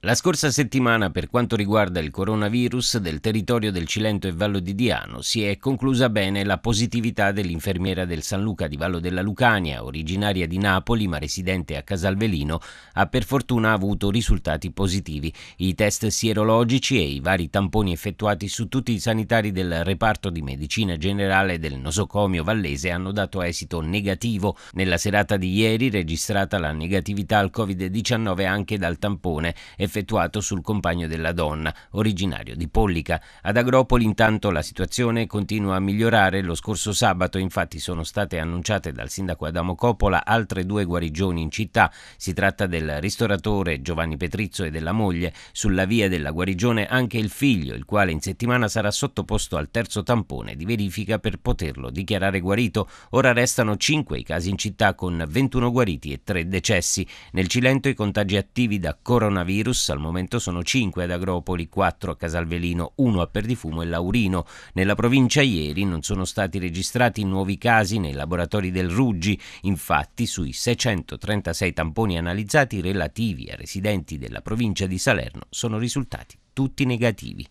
La scorsa settimana, per quanto riguarda il coronavirus del territorio del Cilento e Vallo di Diano, si è conclusa bene la positività dell'infermiera del San Luca di Vallo della Lucania, originaria di Napoli ma residente a Casalvelino, ha per fortuna avuto risultati positivi. I test sierologici e i vari tamponi effettuati su tutti i sanitari del reparto di medicina generale del nosocomio vallese hanno dato esito negativo. Nella serata di ieri registrata la negatività al Covid-19 anche dal tampone e effettuato sul compagno della donna, originario di Pollica. Ad Agropoli intanto la situazione continua a migliorare. Lo scorso sabato infatti sono state annunciate dal sindaco Adamo Coppola altre due guarigioni in città. Si tratta del ristoratore Giovanni Petrizzo e della moglie. Sulla via della guarigione anche il figlio, il quale in settimana sarà sottoposto al terzo tampone di verifica per poterlo dichiarare guarito. Ora restano 5 i casi in città con 21 guariti e 3 decessi. Nel Cilento i contagi attivi da coronavirus Plus, al momento sono 5 ad Agropoli, 4 a Casalvelino, 1 a Perdifumo e Laurino. Nella provincia ieri non sono stati registrati nuovi casi nei laboratori del Ruggi, infatti sui 636 tamponi analizzati relativi a residenti della provincia di Salerno sono risultati tutti negativi.